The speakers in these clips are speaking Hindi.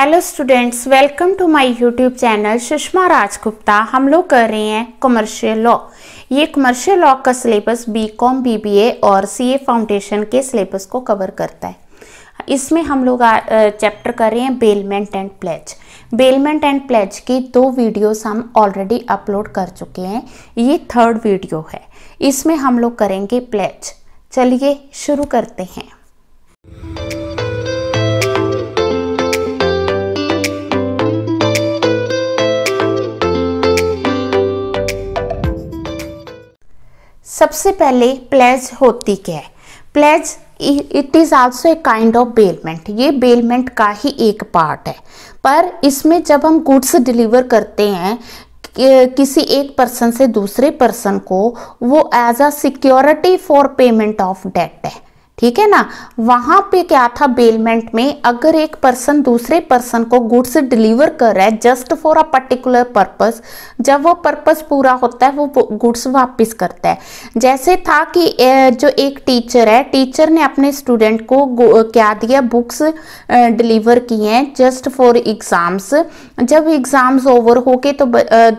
hello students welcome to my YouTube channel Sushma Rajgupta हम लोग कर रहे हैं कमर्शियल लॉ ये कमर्शियल लॉ का syllabus B com B B A और सी ए फाउंडेशन के सिलेबस को कवर करता है इसमें हम लोग चैप्टर कर रहे हैं bailment and pledge bailment and pledge की दो वीडियोस हम ऑलरेडी अपलोड कर चुके हैं ये थर्ड वीडियो है इसमें हम लोग करेंगे प्लेज चलिए शुरू करते हैं सबसे पहले प्लेज होती क्या है pledge it is also a kind of bailment ये बेलमेंट का ही एक पार्ट है पर इसमें जब हम गुड्स डिलीवर करते हैं किसी एक पर्सन से दूसरे पर्सन को वो as a security for payment of debt है ठीक है ना वहां पे क्या था बेलमेंट में अगर एक पर्सन दूसरे पर्सन को गुड्स डिलीवर कर रहा है just for a particular purpose जब वो पर्पस पूरा होता है वो गुड्स वापस करता है जैसे था कि जो एक टीचर है टीचर ने अपने स्टूडेंट को क्या दिया बुक्स डिलीवर की हैं जस्ट फॉर एग्जाम्स जब एग्जाम्स ओवर हो गए तो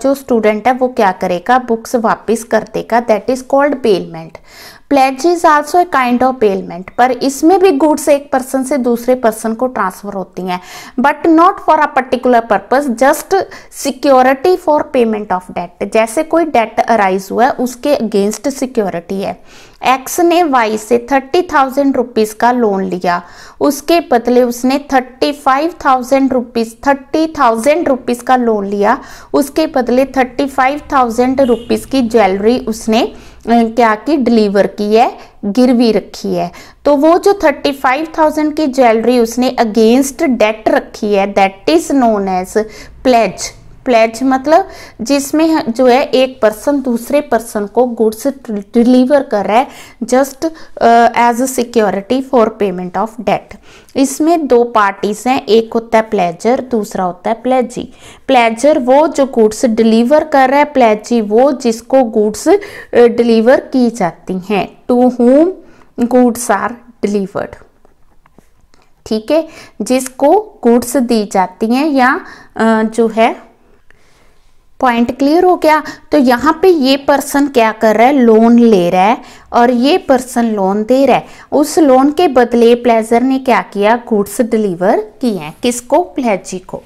जो स्टूडेंट है वो क्या करेगा बुक्स वापिस कर देगा that is called bailment pledge is also a kind of bailment पर इसमें भी गुड्स एक पर्सन से दूसरे पर्सन को ट्रांसफर होती हैं but not for a particular purpose just security for payment of debt जैसे कोई डेट अराइज हुआ है उसके अगेंस्ट सिक्योरिटी है एक्स ने वाई से थर्टी थाउजेंड रुपीज़ का लोन लिया उसके बदले उसने thirty five thousand rupees thirty thousand rupees का लोन लिया उसके बदले थर्टी फाइव थाउजेंड रुपीज़ की ज्वेलरी उसने क्या की डिलीवर की है गिरवी रखी है तो वो जो थर्टी फाइव थाउजेंड की ज्वेलरी उसने अगेंस्ट डेट रखी है that is known as pledge pledge मतलब जिसमें जो है एक पर्सन दूसरे पर्सन को गुड्स डिलीवर कर रहा है just as a security for payment of debt इसमें दो पार्टीज हैं एक होता है प्लेजर दूसरा होता है प्लेजी प्लेजर वो जो गुड्स डिलीवर कर रहा है प्लेजी वो जिसको गुड्स डिलीवर uh, की जाती हैं to whom goods are delivered ठीक है जिसको गुड्स दी जाती हैं या uh, जो है पॉइंट क्लियर हो गया तो यहाँ पे ये पर्सन क्या कर रहा है लोन ले रहा है और ये पर्सन लोन दे रहा है उस लोन के बदले प्लेजर ने क्या किया गुड्स डिलीवर किए हैं किसको प्लेजी को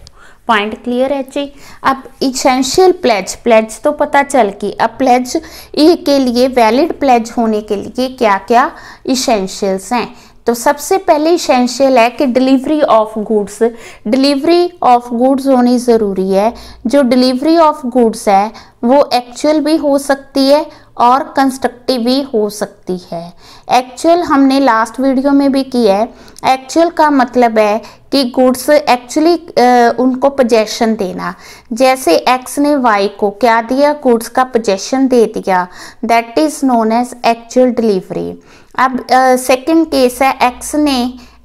पॉइंट क्लियर है जी अब इसेंशियल प्लेज प्लेज तो पता चल गई अब प्लेज के लिए वैलिड प्लेज होने के लिए क्या क्या इसेंशियल्स हैं तो सबसे पहले इसेंशियल है कि delivery of goods delivery of goods होनी ज़रूरी है जो डिलीवरी ऑफ गुड्स है वो एक्चुअल भी हो सकती है और कंस्ट्रक्टिव भी हो सकती है एक्चुअल हमने लास्ट वीडियो में भी किया है एक्चुअल का मतलब है कि गुड्स एक्चुअली उनको पोजेशन देना जैसे एक्स ने वाई को क्या दिया गुड्स का पोजेशन दे दिया that is known as actual delivery अब सेकंड केस है एक्स ने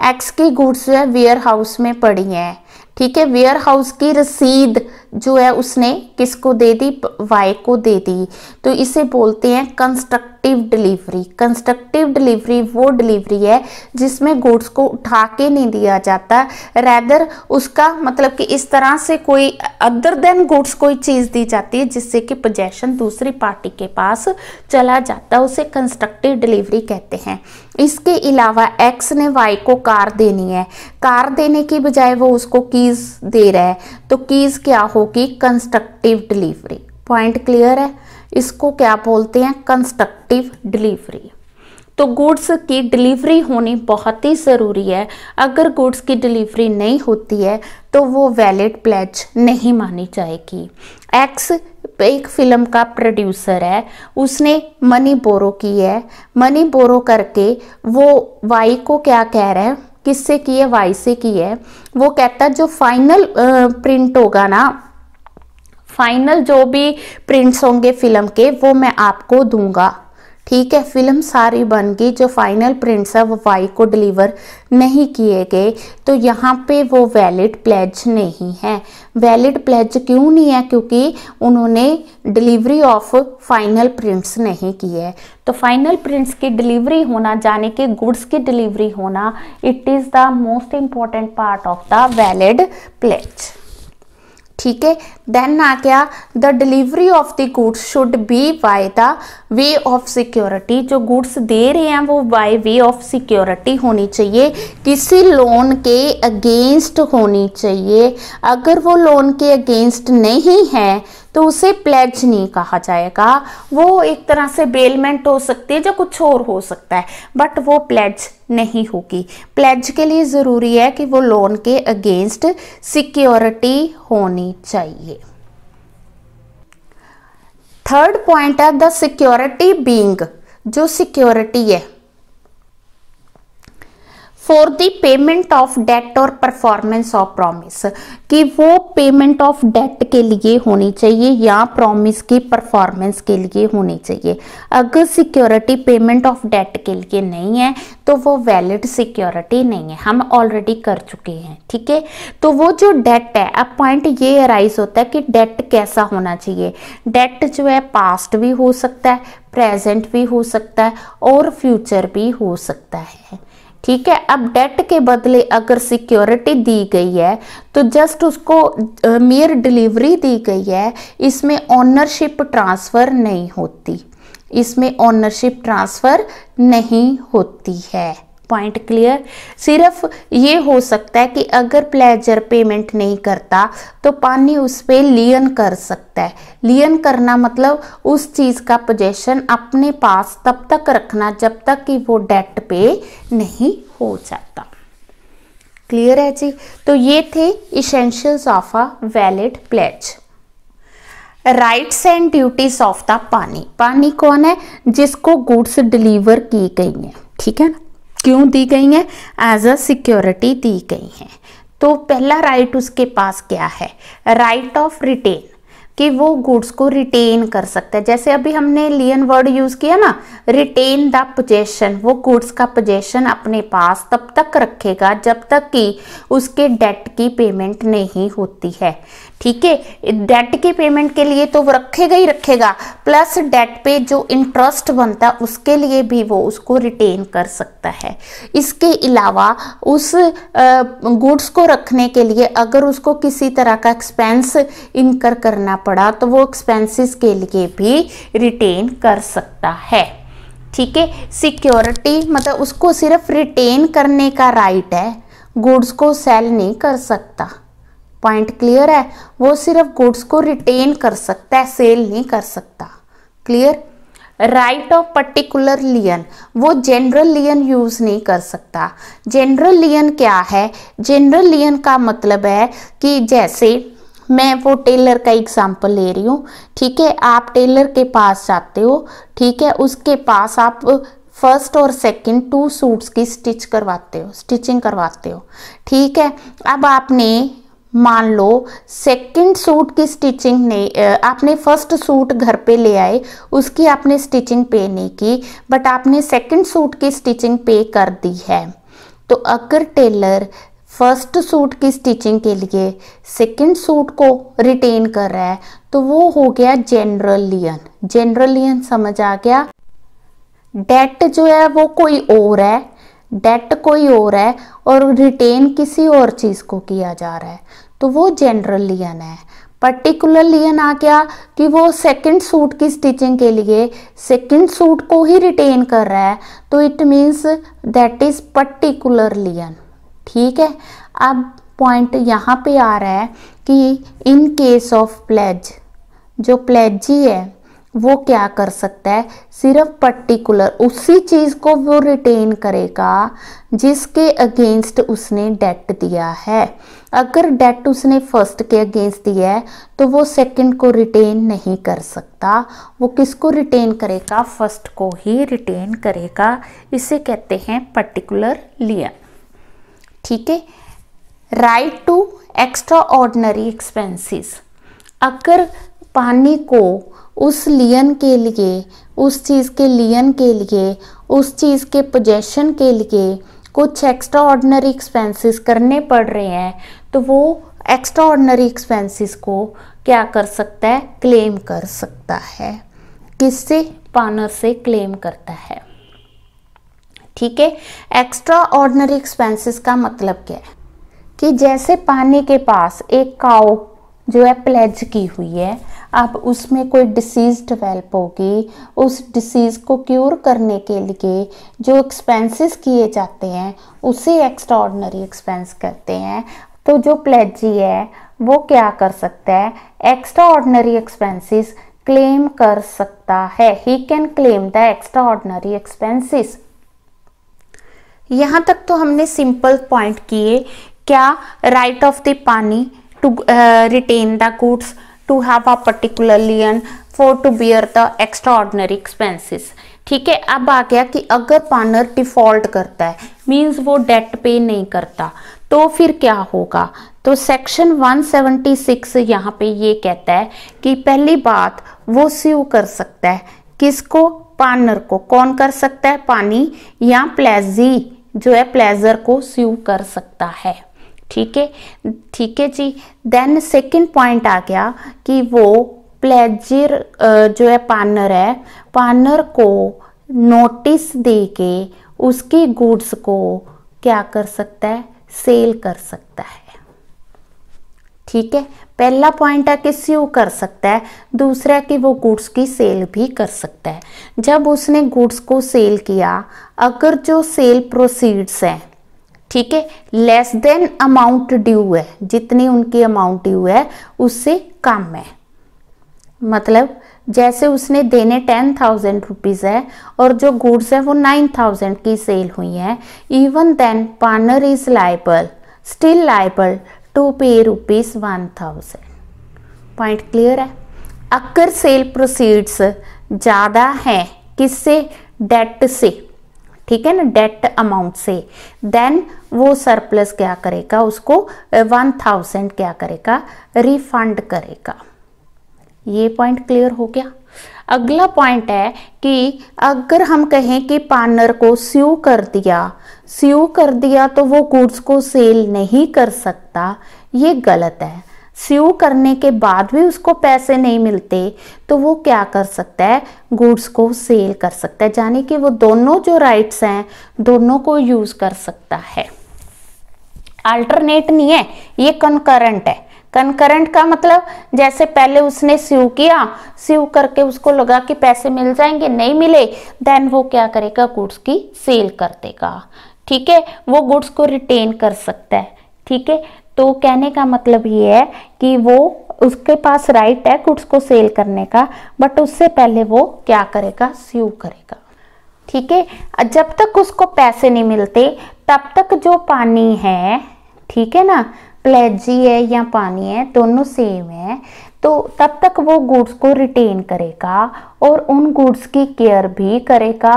एक्स की गुड्स जो है वेयर हाउस में पड़ी है ठीक है वेयर हाउस की रसीद जो है उसने किसको दे दी वाई को दे दी तो इसे बोलते हैं कंस्ट्रक्टिव डिलीवरी कंस्ट्रक्टिव डिलीवरी वो डिलीवरी है जिसमें गुड्स को उठा के नहीं दिया जाता रैदर उसका मतलब कि इस तरह से कोई अदर देन गुड्स कोई चीज़ दी जाती है जिससे कि पोजेशन दूसरी पार्टी के पास चला जाता है उसे कंस्ट्रक्टिव डिलीवरी कहते हैं इसके अलावा एक्स ने वाई को कार देनी है कार देने की बजाय वो उसको कीज़ दे रहा है तो कीज़ क्या हो रखो कि कंस्ट्रक्टिव डिलीवरी पॉइंट क्लियर है इसको क्या बोलते हैं कंस्ट्रक्टिव डिलीवरी तो गुड्स की डिलीवरी होनी बहुत ही ज़रूरी है अगर गुड्स की डिलीवरी नहीं होती है तो वो वैलिड प्लेज नहीं मानी जाएगी एक्स एक फिल्म का प्रोड्यूसर है उसने मनी बोरो की है मनी बोरो करके वो वाई को क्या कह रहा है किससे की है वाई से की है वो कहता है जो फाइनल प्रिंट होगा ना फाइनल जो भी प्रिंट्स होंगे फिल्म के वो मैं आपको दूंगा ठीक है फिल्म सारी बन गई जो फाइनल प्रिंट्स है वो वाई को डिलीवर नहीं किए गए तो यहाँ पे वो वैलिड प्लेज नहीं है वैलिड प्लेज क्यों नहीं है क्योंकि उन्होंने डिलीवरी ऑफ फाइनल प्रिंट्स नहीं की है तो फाइनल प्रिंट्स की डिलीवरी होना जाने के गुड्स की डिलीवरी होना it is the most important part of the valid pledge ठीक है देन आ गया the delivery of the goods should be by the way of security जो गुड्स दे रहे हैं वो बाय वे ऑफ सिक्योरिटी होनी चाहिए किसी लोन के अगेंस्ट होनी चाहिए अगर वो लोन के अगेंस्ट नहीं है तो उसे प्लेज नहीं कहा जाएगा वो एक तरह से बेलमेंट हो सकती है जो कुछ और हो सकता है बट वो प्लेज नहीं होगी प्लेज के लिए ज़रूरी है कि वो लोन के अगेंस्ट सिक्योरिटी होनी चाहिए थर्ड पॉइंट है द सिक्योरिटी बींग जो सिक्योरिटी है for the payment of debt और परफॉर्मेंस ऑफ प्रॉमिस कि वो पेमेंट ऑफ डेट के लिए होनी चाहिए या प्रॉमिस की परफॉर्मेंस के लिए होनी चाहिए अगर सिक्योरिटी पेमेंट ऑफ डेट के लिए नहीं है तो वो वैलिड सिक्योरिटी नहीं है हम ऑलरेडी कर चुके हैं ठीक है तो वो जो डेट है अब पॉइंट ये अराइज होता है कि डेट कैसा होना चाहिए डेट जो है पास्ट भी हो सकता है प्रेजेंट भी हो सकता है और फ्यूचर भी हो सकता है ठीक है अब डेट के बदले अगर सिक्योरिटी दी गई है तो जस्ट उसको मेयर डिलीवरी दी गई है इसमें ऑनरशिप ट्रांसफ़र नहीं होती इसमें ऑनरशिप ट्रांसफ़र नहीं होती है पॉइंट क्लियर सिर्फ ये हो सकता है कि अगर प्लेजर पेमेंट नहीं करता तो पानी उस पर लियन कर सकता है लियन करना मतलब उस चीज़ का पोजेशन अपने पास तब तक रखना जब तक कि वो डेट पे नहीं हो जाता क्लियर है जी तो ये थे essentials of a valid pledge rights and duties of the pawnee pawnee कौन है जिसको गुड्स डिलीवर की गई हैं ठीक है ना क्यों दी गई हैं एज अ सिक्योरिटी दी गई हैं तो पहला राइट उसके पास क्या है राइट ऑफ रिटेन कि वो गुड्स को रिटेन कर सकता है जैसे अभी हमने लियन वर्ड यूज किया ना रिटेन द पोजेशन वो गुड्स का पोजेशन अपने पास तब तक रखेगा जब तक कि उसके डेट की पेमेंट नहीं होती है ठीक है डेट के पेमेंट के लिए तो वो रखेगा ही रखेगा प्लस डेट पे जो इंटरेस्ट बनता है उसके लिए भी वो उसको रिटेन कर सकता है इसके अलावा उस गुड्स को रखने के लिए अगर उसको किसी तरह का एक्सपेंस इनकर करना पड़ा तो वो एक्सपेंसेस के लिए भी रिटेन कर सकता है ठीक है सिक्योरिटी मतलब उसको सिर्फ रिटेन करने का राइट है गुड्स को सेल नहीं कर सकता पॉइंट क्लियर है वो सिर्फ गुड्स को रिटेन कर सकता है सेल नहीं कर सकता clear right of particular lien वो जनरल लियन यूज़ नहीं कर सकता जनरल लियन क्या है जनरल लियन का मतलब है कि जैसे मैं वो टेलर का एग्जाम्पल ले रही हूँ ठीक है आप टेलर के पास जाते हो ठीक है उसके पास आप फर्स्ट और सेकंड टू सूट्स की स्टिच करवाते हो स्टिचिंग करवाते हो ठीक है अब आपने मान लो सेकंड सूट की स्टिचिंग ने आपने फर्स्ट सूट घर पे ले आए उसकी आपने स्टिचिंग पे नहीं की बट आपने सेकंड सूट की स्टिचिंग पे कर दी है तो अगर टेलर फर्स्ट सूट की स्टिचिंग के लिए सेकंड सूट को रिटेन कर रहा है तो वो हो गया जनरल लियन जनरल लियन समझ आ गया डेट जो है वो कोई और है डेट कोई और है और रिटेन किसी और चीज़ को किया जा रहा है तो वो जनरल लियन है पर्टिकुलर लियन आ गया कि वो सेकंड सूट की स्टिचिंग के लिए सेकंड सूट को ही रिटेन कर रहा है तो it means that is particular lien ठीक है अब पॉइंट यहाँ पे आ रहा है कि इन केस ऑफ प्लेज जो प्लेजी है वो क्या कर सकता है सिर्फ पर्टिकुलर उसी चीज़ को वो रिटेन करेगा जिसके अगेंस्ट उसने डेट दिया है अगर डेट उसने फर्स्ट के अगेंस्ट दिया है तो वो सेकंड को रिटेन नहीं कर सकता वो किसको रिटेन करेगा फर्स्ट को ही रिटेन करेगा इसे कहते हैं पर्टिकुलर लिया ठीक है right to extraordinary expenses अगर पानी को उस लियन के लिए उस चीज़ के लियन के लिए उस चीज़ के पोजेशन के लिए कुछ एक्स्ट्रा ऑर्डनरी एक्सपेंसेस करने पड़ रहे हैं तो वो एक्स्ट्रा ऑर्डनरी एक्सपेंसेस को क्या कर सकता है क्लेम कर सकता है किससे पानर से क्लेम करता है ठीक है एक्स्ट्रा ऑर्डनरी एक्सपेंसेस का मतलब क्या है कि जैसे पानी के पास एक काओ जो है प्लेज की हुई है अब उसमें कोई डिसीज़ डेवलप होगी उस डिसीज़ को क्योर करने के लिए जो एक्सपेंसेस किए जाते हैं उसे एक्स्ट्रॉर्डनरी एक्सपेंस करते हैं तो जो प्लेजी है वो क्या कर सकता है एक्स्ट्रा ऑर्डनरी एक्सपेंसिस क्लेम कर सकता है he can claim the extraordinary expenses यहाँ तक तो हमने सिंपल पॉइंट किए क्या right of the pawnee to retain the goods to have a particular lien for to bear the extraordinary expenses ठीक है अब आ गया कि अगर पार्टनर डिफॉल्ट करता है मींस वो डेट पे नहीं करता तो फिर क्या होगा तो सेक्शन 176 यहाँ पे ये कहता है कि पहली बात वो स्यू कर सकता है किसको पार्टनर को कौन कर सकता है पानी या प्लेजी जो है प्लेजर को स्यू कर सकता है ठीक है ठीक है जी देन सेकंड पॉइंट आ गया कि वो प्लेजर जो है पार्नर है पार्नर को नोटिस दे के उसकी गुड्स को क्या कर सकता है सेल कर सकता है ठीक है पहला पॉइंट है कि स्यू कर सकता है दूसरा है कि वो गुड्स की सेल भी कर सकता है जब उसने गुड्स को सेल किया अगर जो सेल प्रोसीड्स हैं ठीक है लेस देन अमाउंट ड्यू है जितनी उनकी अमाउंट ड्यू है उससे कम है मतलब जैसे उसने देने टेन थाउजेंड रुपीज़ है और जो गुड्स है वो नाइन थाउजेंड की सेल हुई है even then partner is liable still liable to pay rupees one thousand point clear है अक्कर सेल प्रोसीड्स ज़्यादा हैं किससे डेट से ठीक है ना डेट अमाउंट से देन वो सरप्लस क्या करेगा उसको वन थाउजेंड क्या करेगा रिफंड करेगा ये पॉइंट क्लियर हो गया अगला पॉइंट है कि अगर हम कहें कि पार्नर को स्यू कर दिया स्यू कर दिया तो वो गुड्स को सेल नहीं कर सकता ये गलत है स्यू करने के बाद भी उसको पैसे नहीं मिलते तो वो क्या कर सकता है गुड्स को सेल कर सकता है यानी कि वो दोनों जो राइट्स हैं दोनों को यूज़ कर सकता है अल्टरनेट नहीं है ये कनकरेंट है कनकरेंट का मतलब जैसे पहले उसने स्यू किया स्यू करके उसको लगा कि पैसे मिल जाएंगे नहीं मिले देन वो क्या करेगा गुड्स की सेल कर देगा ठीक है वो गुड्स को रिटेन कर सकता है ठीक है तो कहने का मतलब ये है कि वो उसके पास राइट है गुड्स को सेल करने का बट उससे पहले वो क्या करेगा स्यू करेगा ठीक है जब तक उसको पैसे नहीं मिलते तब तक जो पानी है ठीक है ना प्लेजी है या पानी है दोनों सेम है तो तब तक वो गुड्स को रिटेन करेगा और उन गुड्स की केयर भी करेगा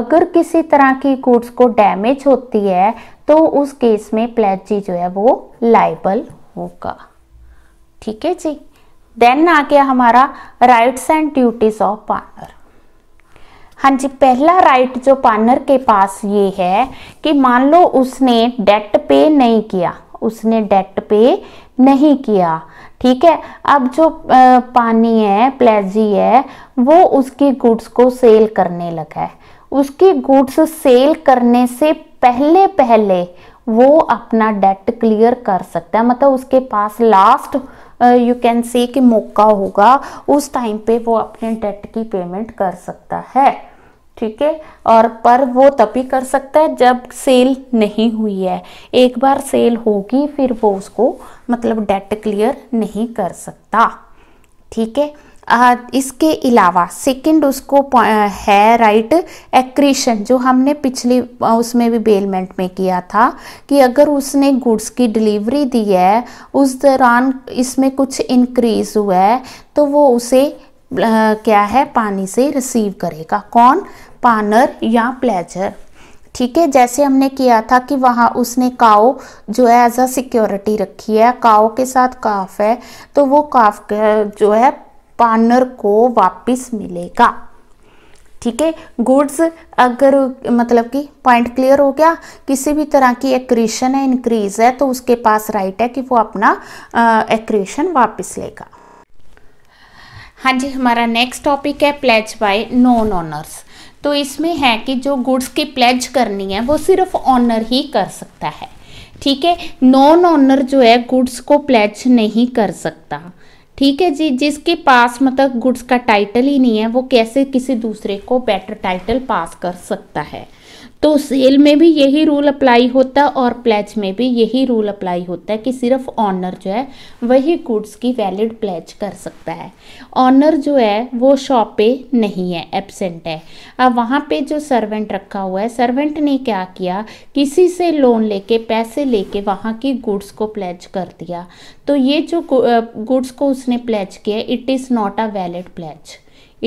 अगर किसी तरह की गुड्स को डैमेज होती है तो उस केस में प्लेजी जो है वो लाइबल होगा ठीक है जी देन आ गया हमारा rights and duties of partner हाँ जी पहला राइट जो पार्टनर के पास ये है कि मान लो उसने डेट पे नहीं किया उसने डेट पे नहीं किया ठीक है अब जो पानी है प्लेजी है वो उसकी गुड्स को सेल करने लगा है उसकी गुड्स सेल करने से पहले पहले वो अपना डेट क्लियर कर सकता है मतलब उसके पास लास्ट यू कैन से कि मौका होगा उस टाइम पे वो अपने डेट की पेमेंट कर सकता है ठीक है और पर वो तभी कर सकता है जब सेल नहीं हुई है एक बार सेल होगी फिर वो उसको मतलब डेट क्लियर नहीं कर सकता ठीक है इसके अलावा सेकंड उसको है राइट एक्रीशन जो हमने पिछली उसमें भी बेलमेंट में किया था कि अगर उसने गुड्स की डिलीवरी दी है उस दौरान इसमें कुछ इंक्रीज हुआ है तो वो उसे आ, क्या है पानी से रिसीव करेगा कौन पानर या प्लेजर ठीक है जैसे हमने किया था कि वहाँ उसने काओ जो है एज अ सिक्योरिटी रखी है काओ के साथ काफ है तो वो काफ जो है पार्नर को वापस मिलेगा ठीक है गुड्स अगर मतलब कि पॉइंट क्लियर हो गया किसी भी तरह की एक्रेशन है इंक्रीज है तो उसके पास राइट है कि वो अपना एक्रेशन वापस लेगा हाँ जी हमारा नेक्स्ट टॉपिक है प्लेज बाय नॉन ऑनर्स तो इसमें है कि जो गुड्स की प्लेज करनी है वो सिर्फ ऑनर ही कर सकता है ठीक है नॉन ऑनर जो है गुड्स को प्लेज नहीं कर सकता ठीक है जी जिसके पास मतलब गुड्स का टाइटल ही नहीं है वो कैसे किसी दूसरे को बेटर टाइटल पास कर सकता है तो सेल में भी यही रूल अप्लाई होता है और प्लेज में भी यही रूल अप्लाई होता है कि सिर्फ ऑनर जो है वही गुड्स की वैलिड प्लेज कर सकता है ऑनर जो है वो शॉप पे नहीं है एबसेंट है अब वहाँ पे जो सर्वेंट रखा हुआ है सर्वेंट ने क्या किया किसी से लोन लेके पैसे लेके वहाँ की गुड्स को प्लेज कर दिया तो ये जो गुड्स को उसने प्लेज किया it is not a valid pledge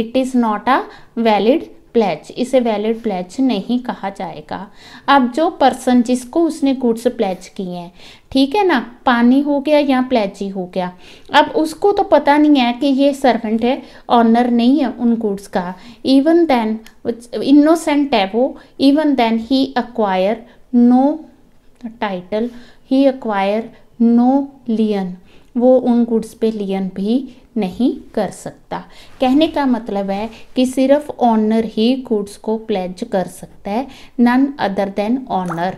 it is not a valid pledge इसे वैलिड प्लेच नहीं कहा जाएगा अब जो पर्सन जिसको उसने गुड्स प्लेच किए हैं ठीक है ना पानी हो गया या प्लेची हो गया अब उसको तो पता नहीं है कि ये सर्वेंट है ऑनर नहीं है उन गुड्स का इवन देन इनोसेंट है वो even then he acquire no title he acquire no lien वो उन गुड्स पे लियन भी नहीं कर सकता कहने का मतलब है कि सिर्फ ऑनर ही गुड्स को प्लेज कर सकता है नन अदर देन ऑनर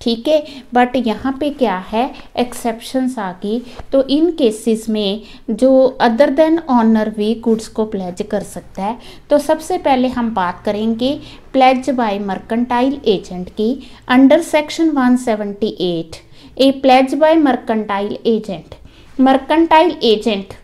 ठीक है बट यहाँ पे क्या है एक्सेप्शंस आ गई तो इन केसेस में जो अदर देन ऑनर भी गुड्स को प्लेज कर सकता है तो सबसे पहले हम बात करेंगे प्लेज बाय मर्केंटाइल एजेंट की under section 178 A pledge by mercantile agent mercantile agent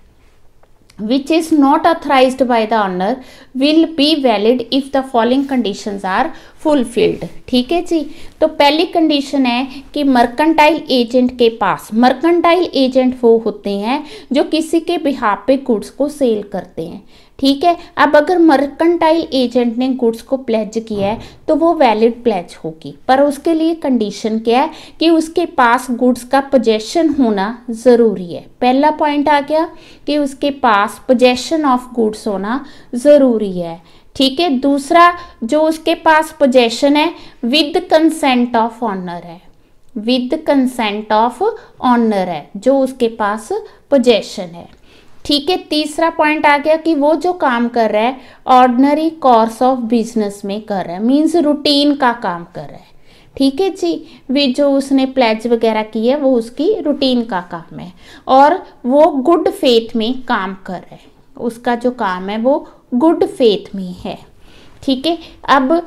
which is not authorized by the owner will be valid if the following conditions are fulfilled ठीक है जी तो पहली कंडीशन है कि मर्कंटाइल एजेंट के पास मर्कंटाइल एजेंट वो होते हैं जो किसी के बिहा पे गुड्स को सेल करते हैं ठीक है अब अगर मर्कंटाइल एजेंट ने गुड्स को प्लेज किया है तो वो वैलिड प्लेज होगी पर उसके लिए कंडीशन क्या है कि उसके पास गुड्स का पोजेशन होना ज़रूरी है पहला पॉइंट आ गया कि उसके पास पोजेशन ऑफ गुड्स होना ज़रूरी है ठीक है दूसरा जो उसके पास पोजेशन है विद कंसेंट ऑफ ऑनर है विद कंसेंट ऑफ ऑनर है जो उसके पास पोजेशन है ठीक है तीसरा पॉइंट आ गया कि वो जो काम कर रहा है ऑर्डनरी कोर्स ऑफ बिजनेस में कर रहा है मीन्स रूटीन का काम कर रहा है ठीक है जी वे जो उसने प्लेज वगैरह की है वो उसकी रूटीन का काम है और वो गुड फेथ में काम कर रहा है उसका जो काम है वो गुड फेथ में है ठीक है अब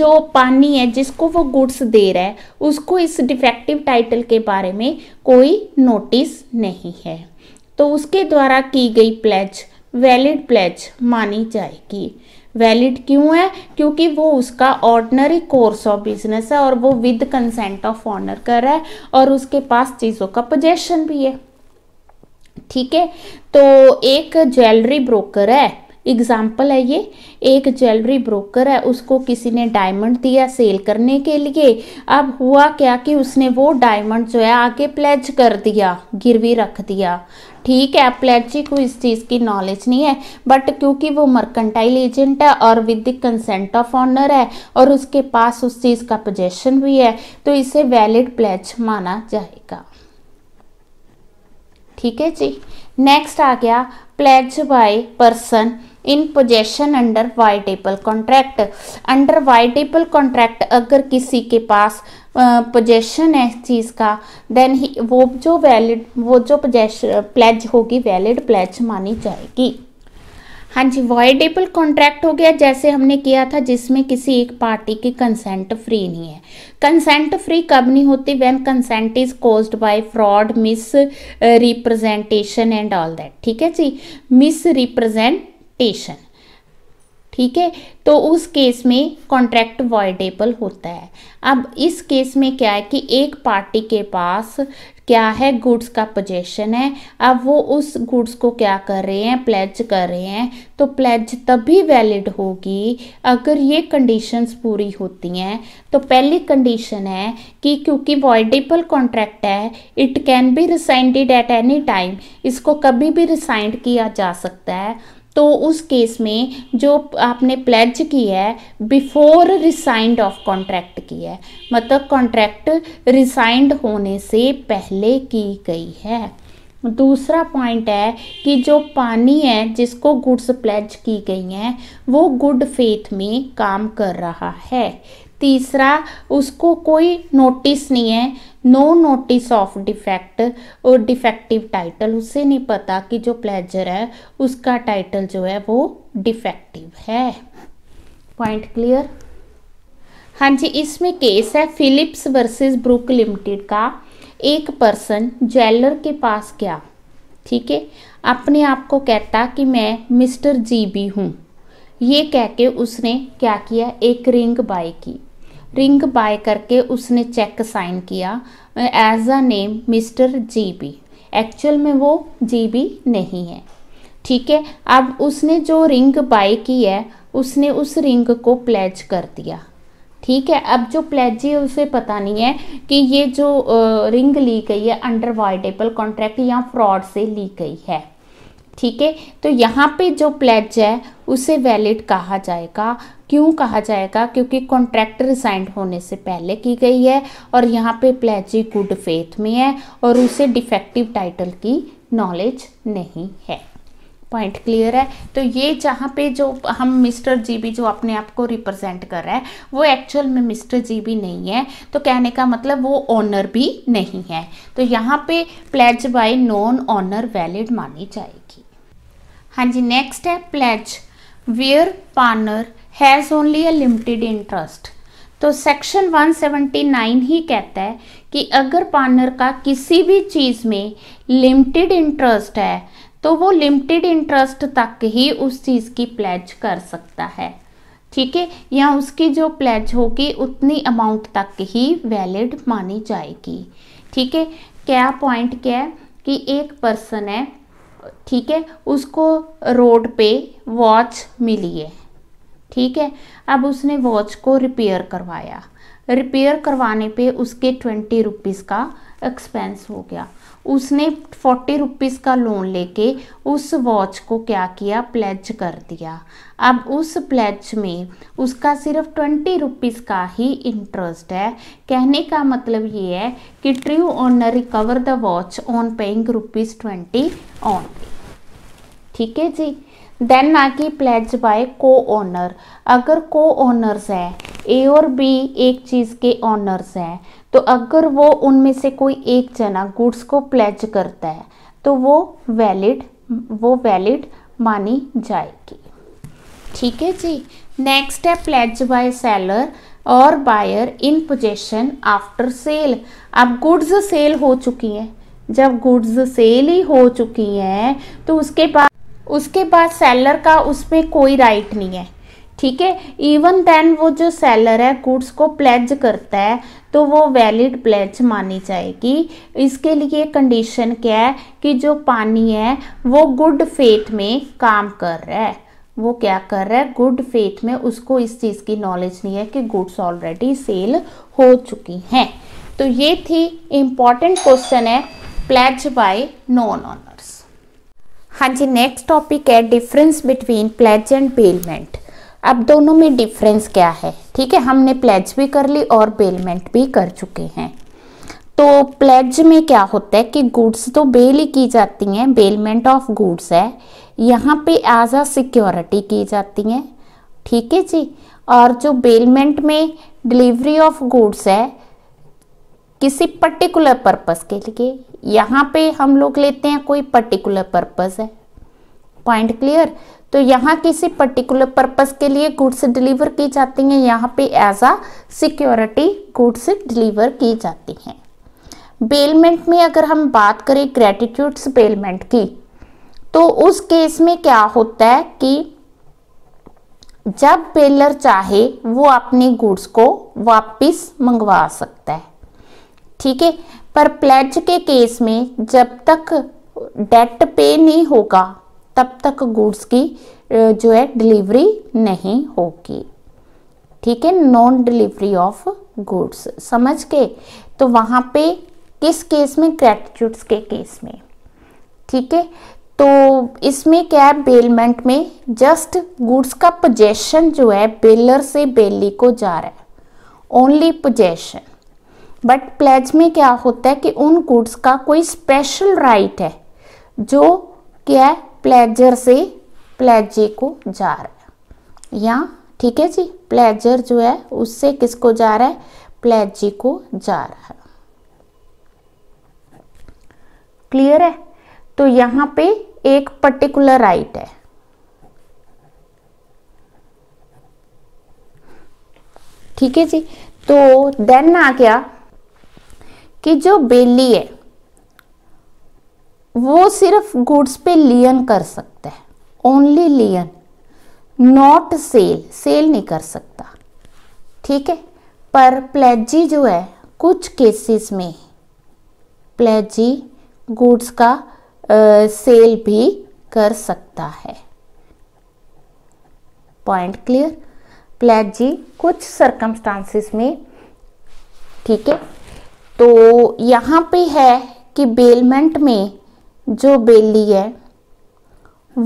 जो पानी है जिसको वो गुड्स दे रहा है उसको इस डिफेक्टिव टाइटल के बारे में कोई नोटिस नहीं है तो उसके द्वारा की गई प्लेज वैलिड प्लेज मानी जाएगी वैलिड क्यों है क्योंकि वो उसका ऑर्डनरी कोर्स ऑफ बिजनेस है और वो विद कंसेंट ऑफ ऑनर कर रहा है और उसके पास चीज़ों का पोजेशन भी है ठीक है तो एक ज्वेलरी ब्रोकर है एग्जाम्पल है ये एक ज्वेलरी ब्रोकर है उसको किसी ने डायमंड दिया सेल करने के लिए अब हुआ क्या कि उसने वो डायमंड जो है आगे प्लेज कर दिया गिरवी रख दिया ठीक है प्लेजी को इस चीज़ की नॉलेज नहीं है बट क्योंकि वो मर्केंटाइल एजेंट है और with the consent of owner है और उसके पास उस चीज़ का पोजेशन भी है तो इसे वैलिड प्लेज माना जाएगा ठीक है जी नेक्स्ट आ गया pledge by person in possession under voidable contract under voidable contract अगर किसी के पास पोजेशन है इस चीज़ का देन ही वो जो वैलिड वो जो प्लेज होगी वैलिड प्लेज मानी जाएगी हाँ जी वॉयडेबल कॉन्ट्रैक्ट हो गया जैसे हमने किया था जिसमें किसी एक पार्टी की कंसेंट फ्री नहीं है कंसेंट फ्री कब नहीं होती when consent is caused by fraud misrepresentation and all that ठीक है जी मिस रिप्रेजेंट एक्सपेक्टेशन ठीक है तो उस केस में कॉन्ट्रैक्ट वॉयडेबल होता है अब इस केस में क्या है कि एक पार्टी के पास क्या है गुड्स का पोजेशन है अब वो उस गुड्स को क्या कर रहे हैं प्लेज कर रहे हैं तो प्लेज तभी वैलिड होगी अगर ये कंडीशंस पूरी होती हैं तो पहली कंडीशन है कि क्योंकि वॉयडेबल कॉन्ट्रैक्ट है it can be rescinded at any time इसको कभी भी रिसाइंड किया जा सकता है तो उस केस में जो आपने प्लेज की है बिफोर रिसाइंड ऑफ कॉन्ट्रैक्ट की है मतलब कॉन्ट्रैक्ट रिसाइंड होने से पहले की गई है दूसरा पॉइंट है कि जो पानी है जिसको गुड्स प्लेज की गई हैं वो गुड फेथ में काम कर रहा है तीसरा उसको कोई नोटिस नहीं है नो नोटिस ऑफ डिफेक्ट और डिफेक्टिव टाइटल उसे नहीं पता कि जो प्लेजर है उसका टाइटल जो है वो डिफेक्टिव है पॉइंट क्लियर हाँ जी इसमें केस है फिलिप्स वर्सेस ब्रुक लिमिटेड का एक पर्सन ज्वेलर के पास गया ठीक है अपने आप को कहता कि मैं मिस्टर जी बी हूँ ये कह के उसने क्या किया एक रिंग बाई की रिंग बाय करके उसने चेक साइन किया as a name mister G B actual में वो जी बी नहीं है ठीक है अब उसने जो रिंग बाय की है उसने उस रिंग को प्लेज कर दिया ठीक है अब जो प्लेजी है उसे पता नहीं है कि ये जो रिंग ली गई है अंडर वाइडेबल कॉन्ट्रैक्ट या फ्रॉड से ली गई है ठीक है तो यहाँ पे जो प्लेज है उसे वैलिड कहा जाएगा क्यों कहा जाएगा क्योंकि कॉन्ट्रैक्ट रिसाइंड होने से पहले की गई है और यहाँ पे प्लेज गुड फेथ में है और उसे डिफेक्टिव टाइटल की नॉलेज नहीं है पॉइंट क्लियर है तो ये जहाँ पे जो हम मिस्टर जीबी जो अपने आप को रिप्रेजेंट कर रहा है वो एक्चुअल में मिस्टर जीबी नहीं है तो कहने का मतलब वो ऑनर भी नहीं है तो यहाँ पे pledge by non owner valid मानी जाएगी हाँ जी नेक्स्ट है pledge where pawnor has only a limited interest तो सेक्शन 179 ही कहता है कि अगर पार्नर का किसी भी चीज़ में लिमिटेड इंटरेस्ट है तो वो लिमिटेड इंटरेस्ट तक ही उस चीज़ की प्लेज कर सकता है ठीक है या उसकी जो प्लेज होगी उतनी अमाउंट तक ही वैलिड मानी जाएगी ठीक है क्या पॉइंट क्या है कि एक पर्सन है ठीक है उसको रोड पे वॉच मिली है ठीक है अब उसने वॉच को रिपेयर करवाया रिपेयर करवाने पे उसके ट्वेंटी रुपीज़ का एक्सपेंस हो गया उसने फोर्टी रुपीज़ का लोन लेके उस वॉच को क्या किया प्लेज कर दिया अब उस प्लेज में उसका सिर्फ ट्वेंटी रुपीज़ का ही इंटरेस्ट है कहने का मतलब ये है कि true owner recover the watch on paying rupees twenty on ठीक है जी देन आ गई प्लेज बाय को ऑनर अगर को ऑनर्स है ए और बी एक चीज़ के ऑनर्स हैं तो अगर वो उनमें से कोई एक जना गुड्स को प्लेज करता है तो वो वैलिड वो वैलिड मानी जाएगी ठीक है जी नेक्स्ट है प्लेज बाय सेलर और buyer in possession after sale अब गुड्स सेल हो चुकी हैं जब गुड्स सेल ही हो चुकी हैं तो उसके बाद उसके बाद सेलर का उसमें कोई राइट नहीं है ठीक है इवन देन वो जो सेलर है गुड्स को प्लेज करता है तो वो वैलिड प्लेज मानी जाएगी इसके लिए कंडीशन क्या है कि जो पानी है वो गुड फेथ में काम कर रहा है वो क्या कर रहा है गुड फेथ में उसको इस चीज़ की नॉलेज नहीं है कि गुड्स ऑलरेडी सेल हो चुकी हैं तो ये थी इम्पॉर्टेंट क्वेश्चन है प्लेज बाय नॉन ऑनर्स हाँ जी नेक्स्ट टॉपिक है difference between pledge and bailment अब दोनों में डिफरेंस क्या है ठीक है हमने प्लेज भी कर ली और बेलमेंट भी कर चुके हैं तो प्लेज में क्या होता है कि गुड्स तो बेल ही की जाती हैं बेलमेंट ऑफ गुड्स है यहाँ पे एज आ सिक्योरिटी की जाती हैं ठीक है जी और जो बेलमेंट में डिलीवरी ऑफ गुड्स है किसी पर्टिकुलर पर्पस के लिए यहाँ पे हम लोग लेते हैं कोई पर्टिकुलर पर्पस है पॉइंट क्लियर तो यहाँ किसी पर्टिकुलर पर्पस के लिए गुड्स डिलीवर की जाती हैं यहाँ पे as a security goods deliver की जाती हैं बेलमेंट में अगर हम बात करें ग्रेटिट्यूड्स बेलमेंट की तो उस केस में क्या होता है कि जब बेलर चाहे वो अपने गुड्स को वापस मंगवा सकता है ठीक है पर प्लेज के केस में जब तक डेट पे नहीं होगा तब तक गुड्स की जो है डिलीवरी नहीं होगी ठीक है नॉन डिलीवरी ऑफ गुड्स समझ के तो वहाँ पे किस केस में क्रेटिट्यूड्स के केस में ठीक है तो इसमें क्या है बेलमेंट में जस्ट गुड्स का पोजेशन जो है बेलर से बेली को जा रहा है ओनली पोजेशन बट प्लेज में क्या होता है कि उन गुड्स का कोई स्पेशल राइट है जो क्या है प्लेजर से प्लेजे को जा रहा है या ठीक है जी प्लेजर जो है उससे किसको जा रहा है प्लेजे को जा रहा है क्लियर है तो यहां पे एक पर्टिकुलर राइट है ठीक है जी तो देन आ गया कि जो बेली है वो सिर्फ गुड्स पे लियन कर सकता है only lien not sale sale नहीं कर सकता ठीक है पर प्लेजी जो है कुछ केसेस में प्लेजी गुड्स का आ, सेल भी कर सकता है पॉइंट क्लियर प्लेजी कुछ सर्कमस्टांसिस में ठीक है तो यहाँ पे है कि बेलमेंट में जो बेली है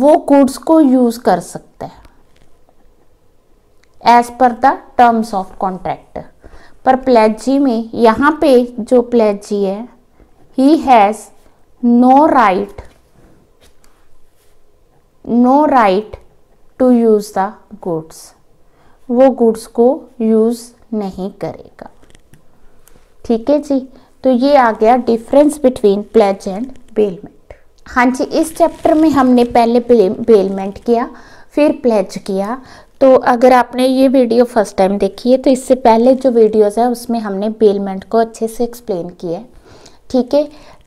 वो गुड्स को यूज कर सकता है as per the terms of contract पर प्लेजी में यहाँ पे जो प्लेजी है he has no right no right to use the goods वो गुड्स को यूज नहीं करेगा ठीक है जी तो ये आ गया difference between pledge and bailment हाँ जी इस चैप्टर में हमने पहले बेलमेंट किया फिर प्लेज किया तो अगर आपने ये वीडियो फर्स्ट टाइम देखी है तो इससे पहले जो वीडियोस हैं उसमें हमने बेलमेंट को अच्छे से एक्सप्लेन किया है ठीक है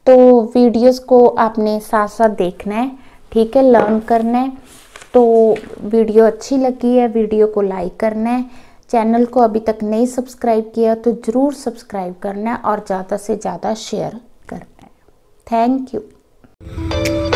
तो वीडियोस को आपने साथ साथ देखना है ठीक है लर्न करना है तो वीडियो अच्छी लगी है वीडियो को लाइक करना है चैनल को अभी तक नहीं सब्सक्राइब किया तो ज़रूर सब्सक्राइब करना है और ज़्यादा से ज़्यादा शेयर करना है थैंक यू Música